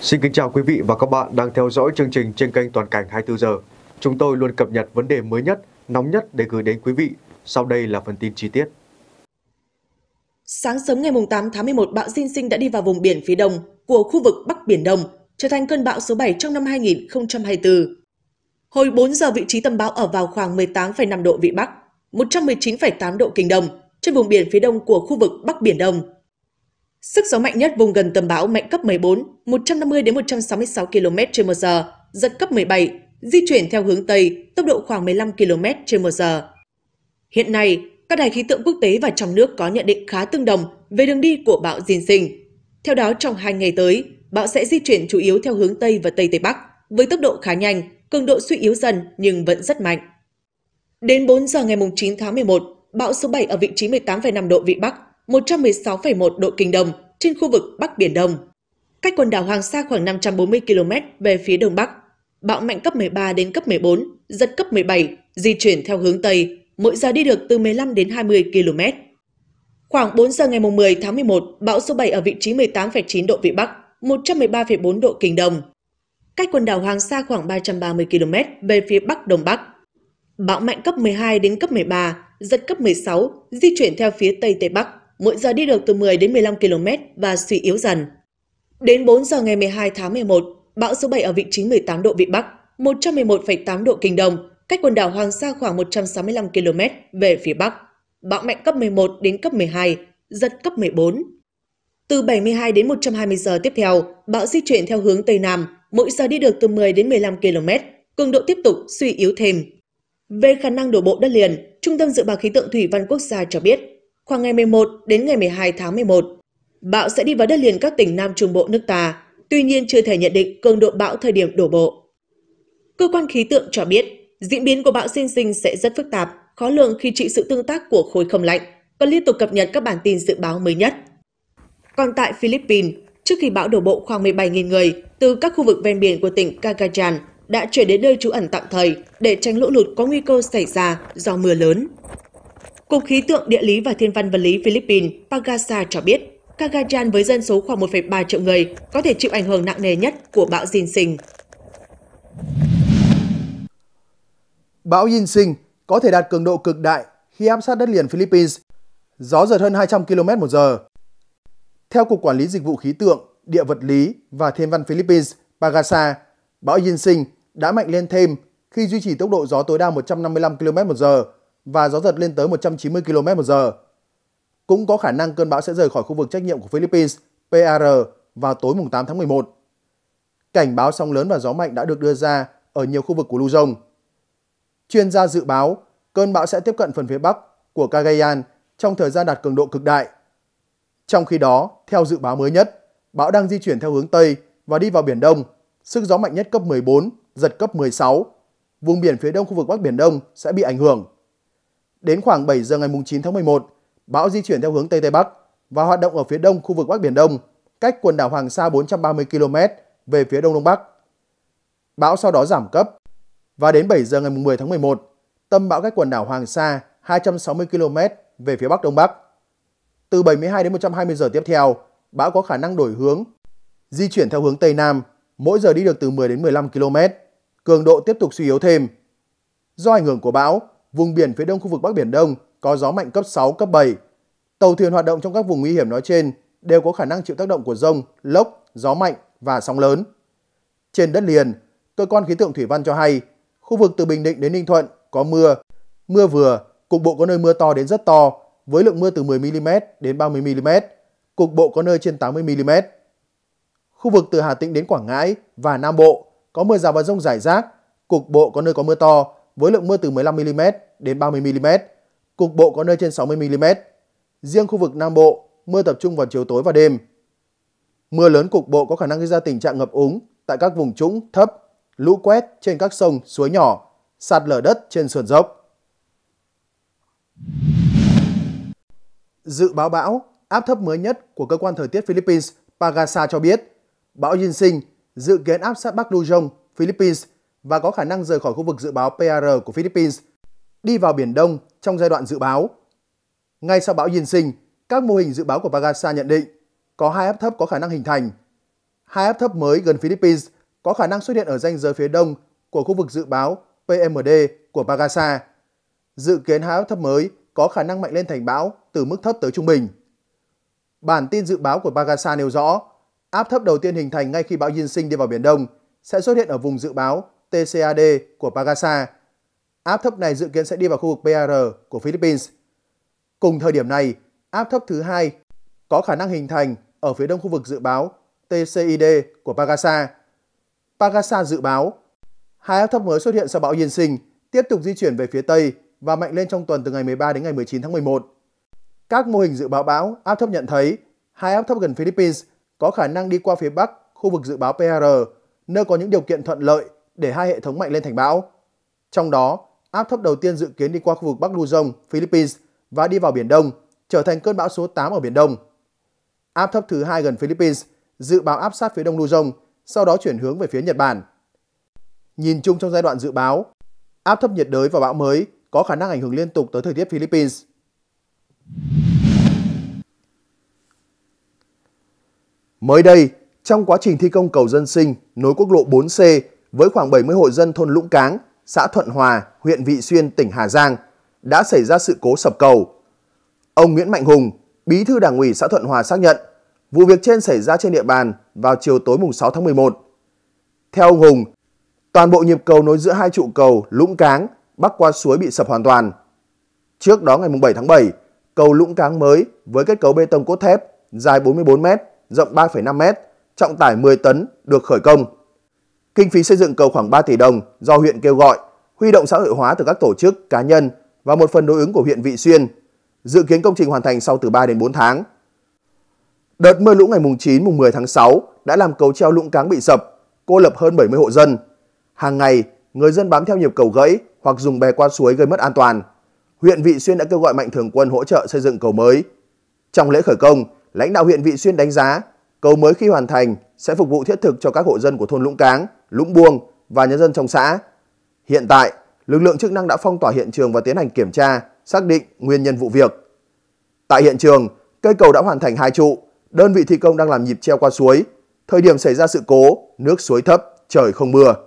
Xin kính chào quý vị và các bạn đang theo dõi chương trình trên kênh Toàn cảnh 24 giờ. Chúng tôi luôn cập nhật vấn đề mới nhất, nóng nhất để gửi đến quý vị. Sau đây là phần tin chi tiết. Sáng sớm ngày 8 tháng 11, bão Jin Sinh đã đi vào vùng biển phía đông của khu vực Bắc Biển Đông, trở thành cơn bão số 7 trong năm 2024. Hồi 4 giờ vị trí tâm bão ở vào khoảng 18,5 độ Vĩ Bắc, 119,8 độ Kinh Đông, trên vùng biển phía đông của khu vực Bắc Biển Đông. Sức gió mạnh nhất vùng gần tâm bão mạnh cấp 14, 150 đến 166 km/h, giật cấp 17, di chuyển theo hướng Tây, tốc độ khoảng 15 km/h. Hiện nay, các đài khí tượng quốc tế và trong nước có nhận định khá tương đồng về đường đi của bão Diên Sinh. Theo đó, trong hai ngày tới, bão sẽ di chuyển chủ yếu theo hướng Tây và Tây Tây Bắc, với tốc độ khá nhanh, cường độ suy yếu dần nhưng vẫn rất mạnh. Đến 4 giờ ngày 9 tháng 11, bão số 7 ở vị trí 18,5 độ Vĩ Bắc, 116,1 độ Kinh Đông trên khu vực Bắc Biển Đông. Cách quần đảo Hoàng Sa khoảng 540 km về phía đông bắc. Bão mạnh cấp 13 đến cấp 14, giật cấp 17, di chuyển theo hướng Tây, mỗi giờ đi được từ 15 đến 20 km. Khoảng 4 giờ ngày 10 tháng 11, bão số 7 ở vị trí 18,9 độ Vĩ Bắc, 113,4 độ Kinh Đông. Cách quần đảo Hoàng Sa khoảng 330 km về phía Bắc Đông Bắc. Bão mạnh cấp 12 đến cấp 13, giật cấp 16, di chuyển theo phía Tây Tây Bắc, mỗi giờ đi được từ 10 đến 15 km và suy yếu dần. Đến 4 giờ ngày 12 tháng 11, bão số 7 ở vị trí 18 độ Vĩ Bắc, 111,8 độ Kinh Đông, cách quần đảo Hoàng Sa khoảng 165 km về phía Bắc. Bão mạnh cấp 11 đến cấp 12, giật cấp 14. Từ 72 đến 120 giờ tiếp theo, bão di chuyển theo hướng Tây Nam, mỗi giờ đi được từ 10 đến 15 km, cường độ tiếp tục suy yếu thêm. Về khả năng đổ bộ đất liền, Trung tâm Dự báo Khí tượng Thủy văn Quốc gia cho biết, Khoảng ngày 11 đến ngày 12 tháng 11, bão sẽ đi vào đất liền các tỉnh Nam Trung Bộ nước ta, tuy nhiên chưa thể nhận định cường độ bão thời điểm đổ bộ. Cơ quan khí tượng cho biết, diễn biến của bão Sinh Sinh sẽ rất phức tạp, khó lường khi chịu sự tương tác của khối không lạnh Cần liên tục cập nhật các bản tin dự báo mới nhất. Còn tại Philippines, trước khi bão đổ bộ khoảng 17.000 người từ các khu vực ven biển của tỉnh Cagayan đã chuyển đến nơi trú ẩn tạm thời để tránh lũ lụt có nguy cơ xảy ra do mưa lớn. Cục Khí tượng Địa lý và Thiên văn Vật lý Philippines Pagasa cho biết, Cagayan với dân số khoảng 1,3 triệu người có thể chịu ảnh hưởng nặng nề nhất của bão Jinsing. Bão Jinsing có thể đạt cường độ cực đại khi áp sát đất liền Philippines, gió giật hơn 200 km một giờ. Theo Cục Quản lý Dịch vụ Khí tượng, Địa vật lý và Thiên văn Philippines, Pagasa, bão Jinsing đã mạnh lên thêm khi duy trì tốc độ gió tối đa 155 km một giờ và gió giật lên tới 190 km một giờ. Cũng có khả năng cơn bão sẽ rời khỏi khu vực trách nhiệm của Philippines, PAR, vào tối 8 tháng 11. Cảnh báo sóng lớn và gió mạnh đã được đưa ra ở nhiều khu vực của Luzon. Chuyên gia dự báo cơn bão sẽ tiếp cận phần phía bắc của Cagayan trong thời gian đạt cường độ cực đại. Trong khi đó, theo dự báo mới nhất, bão đang di chuyển theo hướng Tây và đi vào Biển Đông, sức gió mạnh nhất cấp 14, giật cấp 16. Vùng biển phía đông khu vực Bắc Biển Đông sẽ bị ảnh hưởng. Đến khoảng 7 giờ ngày 9 tháng 11, bão di chuyển theo hướng Tây Tây Bắc và hoạt động ở phía đông khu vực Bắc Biển Đông, cách quần đảo Hoàng Sa 430 km về phía Đông Đông Bắc. Bão sau đó giảm cấp và đến 7 giờ ngày 10 tháng 11, tâm bão cách quần đảo Hoàng Sa 260 km về phía Bắc Đông Bắc. Từ 72 đến 120 giờ tiếp theo, bão có khả năng đổi hướng, di chuyển theo hướng Tây Nam, mỗi giờ đi được từ 10 đến 15 km. Cường độ tiếp tục suy yếu thêm. Do ảnh hưởng của bão, vùng biển phía đông khu vực Bắc Biển Đông có gió mạnh cấp 6, cấp 7. Tàu thuyền hoạt động trong các vùng nguy hiểm nói trên đều có khả năng chịu tác động của rông, lốc, gió mạnh và sóng lớn. Trên đất liền, cơ quan khí tượng thủy văn cho hay, khu vực từ Bình Định đến Ninh Thuận có mưa, mưa vừa, cục bộ có nơi mưa to đến rất to với lượng mưa từ 10 mm đến 30 mm, cục bộ có nơi trên 80 mm. Khu vực từ Hà Tĩnh đến Quảng Ngãi và Nam Bộ có mưa rào và rông rải rác, cục bộ có nơi có mưa to với lượng mưa từ 15 mm đến 30 mm, cục bộ có nơi trên 60 mm. Riêng khu vực Nam Bộ, mưa tập trung vào chiều tối và đêm. Mưa lớn cục bộ có khả năng gây ra tình trạng ngập úng tại các vùng trũng thấp, lũ quét trên các sông, suối nhỏ, sạt lở đất trên sườn dốc. Dự báo bão, áp thấp mới nhất của cơ quan thời tiết Philippines Pagasa cho biết, bão Yinsing dự kiến áp sát Bắc Luzon, Philippines và có khả năng rời khỏi khu vực dự báo PR của Philippines đi vào Biển Đông trong giai đoạn dự báo. Ngay sau bão Yên Sinh, các mô hình dự báo của Pagasa nhận định có hai áp thấp có khả năng hình thành. Hai áp thấp mới gần Philippines có khả năng xuất hiện ở ranh giới phía đông của khu vực dự báo PMD của Pagasa. Dự kiến hai áp thấp mới có khả năng mạnh lên thành bão từ mức thấp tới trung bình. Bản tin dự báo của Pagasa nêu rõ, áp thấp đầu tiên hình thành ngay khi bão Yên Sinh đi vào Biển Đông sẽ xuất hiện ở vùng dự báo TCAD của Pagasa Áp thấp này dự kiến sẽ đi vào khu vực PR của Philippines. Cùng thời điểm này, áp thấp thứ hai có khả năng hình thành ở phía đông khu vực dự báo TCID của Pagasa. Pagasa dự báo hai áp thấp mới xuất hiện sau bão Yên Sinh tiếp tục di chuyển về phía tây và mạnh lên trong tuần từ ngày 13 đến ngày 19 tháng 11. Các mô hình dự báo bão áp thấp nhận thấy hai áp thấp gần Philippines có khả năng đi qua phía bắc khu vực dự báo PR, nơi có những điều kiện thuận lợi để hai hệ thống mạnh lên thành bão. Trong đó, Áp thấp đầu tiên dự kiến đi qua khu vực Bắc Luzon, Philippines và đi vào Biển Đông, trở thành cơn bão số 8 ở Biển Đông. Áp thấp thứ hai gần Philippines dự báo áp sát phía Đông Luzon, sau đó chuyển hướng về phía Nhật Bản. Nhìn chung trong giai đoạn dự báo, áp thấp nhiệt đới và bão mới có khả năng ảnh hưởng liên tục tới thời tiết Philippines. Mới đây, trong quá trình thi công cầu dân sinh nối quốc lộ 4C với khoảng 70 hộ dân thôn Lũng Cáng, xã Thuận Hòa, huyện Vị Xuyên, tỉnh Hà Giang đã xảy ra sự cố sập cầu. Ông Nguyễn Mạnh Hùng, Bí thư Đảng ủy xã Thuận Hòa xác nhận vụ việc trên xảy ra trên địa bàn vào chiều tối mùng 6 tháng 11. Theo ông Hùng, toàn bộ nhịp cầu nối giữa hai trụ cầu Lũng Cáng bắc qua suối bị sập hoàn toàn. Trước đó ngày 7 tháng 7, cầu Lũng Cáng mới với kết cấu bê tông cốt thép dài 44m, rộng 3,5m, trọng tải 10 tấn được khởi công. Kinh phí xây dựng cầu khoảng 3 tỷ đồng do huyện kêu gọi, huy động xã hội hóa từ các tổ chức, cá nhân và một phần đối ứng của huyện Vị Xuyên. Dự kiến công trình hoàn thành sau từ 3 đến 4 tháng. Đợt mưa lũ ngày mùng 9 mùng 10 tháng 6 đã làm cầu treo Lũng Cáng bị sập, cô lập hơn 70 hộ dân. Hàng ngày, người dân bám theo nhịp cầu gãy hoặc dùng bè qua suối gây mất an toàn. Huyện Vị Xuyên đã kêu gọi mạnh thường quân hỗ trợ xây dựng cầu mới. Trong lễ khởi công, lãnh đạo huyện Vị Xuyên đánh giá cầu mới khi hoàn thành sẽ phục vụ thiết thực cho các hộ dân của thôn Lũng Cáng Lũng Buông và nhân dân trong xã. Hiện tại, lực lượng chức năng đã phong tỏa hiện trường và tiến hành kiểm tra, xác định nguyên nhân vụ việc. Tại hiện trường, cây cầu đã hoàn thành hai trụ, đơn vị thi công đang làm nhịp treo qua suối. Thời điểm xảy ra sự cố, nước suối thấp, trời không mưa.